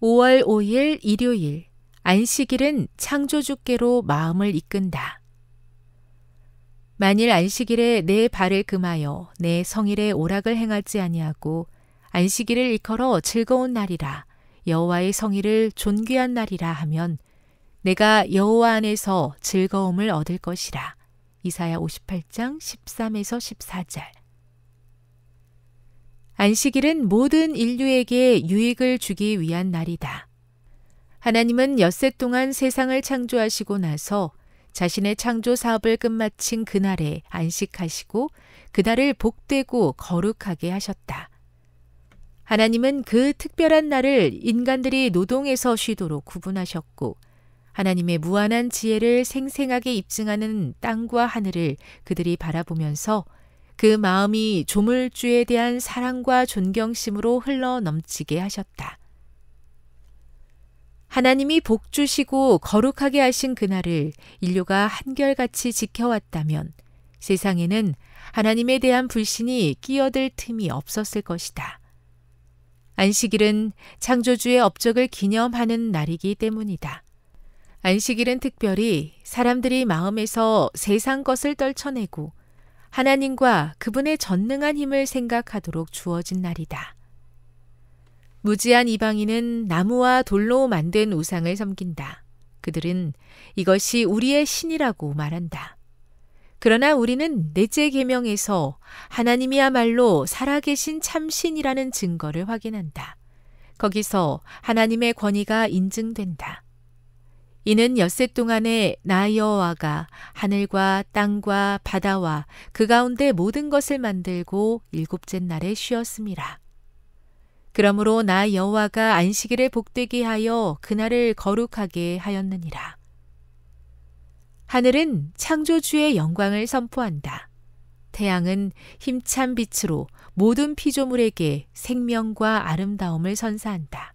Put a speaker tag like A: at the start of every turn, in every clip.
A: 5월 5일 일요일 안식일은 창조주께로 마음을 이끈다. 만일 안식일에 내 발을 금하여 내 성일에 오락을 행하지 아니하고 안식일을 일컬어 즐거운 날이라 여호와의 성일을 존귀한 날이라 하면 내가 여호와 안에서 즐거움을 얻을 것이라. 이사야 58장 13에서 14절. 안식일은 모든 인류에게 유익을 주기 위한 날이다. 하나님은 엿새 동안 세상을 창조하시고 나서 자신의 창조 사업을 끝마친 그날에 안식하시고 그날을 복되고 거룩하게 하셨다. 하나님은 그 특별한 날을 인간들이 노동에서 쉬도록 구분하셨고 하나님의 무한한 지혜를 생생하게 입증하는 땅과 하늘을 그들이 바라보면서 그 마음이 조물주에 대한 사랑과 존경심으로 흘러 넘치게 하셨다. 하나님이 복 주시고 거룩하게 하신 그날을 인류가 한결같이 지켜왔다면 세상에는 하나님에 대한 불신이 끼어들 틈이 없었을 것이다. 안식일은 창조주의 업적을 기념하는 날이기 때문이다. 안식일은 특별히 사람들이 마음에서 세상 것을 떨쳐내고 하나님과 그분의 전능한 힘을 생각하도록 주어진 날이다. 무지한 이방인은 나무와 돌로 만든 우상을 섬긴다. 그들은 이것이 우리의 신이라고 말한다. 그러나 우리는 넷째 계명에서 하나님이야말로 살아계신 참신이라는 증거를 확인한다. 거기서 하나님의 권위가 인증된다. 이는 엿새 동안에 나 여호와가 하늘과 땅과 바다와 그 가운데 모든 것을 만들고 일곱째 날에 쉬었습니다. 그러므로 나 여호와가 안식일을 복되게 하여 그날을 거룩하게 하였느니라. 하늘은 창조주의 영광을 선포한다. 태양은 힘찬 빛으로 모든 피조물에게 생명과 아름다움을 선사한다.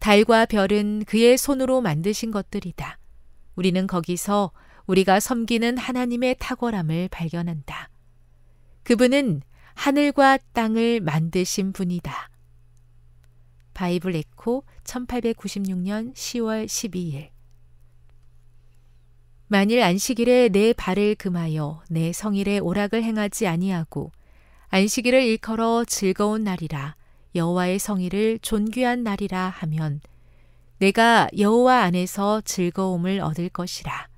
A: 달과 별은 그의 손으로 만드신 것들이다. 우리는 거기서 우리가 섬기는 하나님의 탁월함을 발견한다. 그분은 하늘과 땅을 만드신 분이다. 바이블 에코 1896년 10월 12일 만일 안식일에 내 발을 금하여 내 성일에 오락을 행하지 아니하고 안식일을 일컬어 즐거운 날이라 여호와의 성의를 존귀한 날이라 하면 내가 여호와 안에서 즐거움을 얻을 것이라.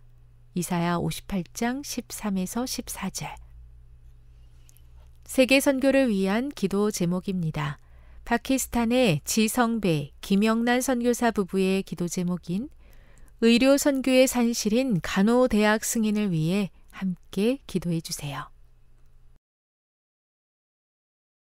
A: 이사야 58장 13에서 14절. 세계 선교를 위한 기도 제목입니다. 파키스탄의 지성배, 김영란 선교사 부부의 기도 제목인 의료 선교의 산실인 간호 대학 승인을 위해 함께 기도해 주세요.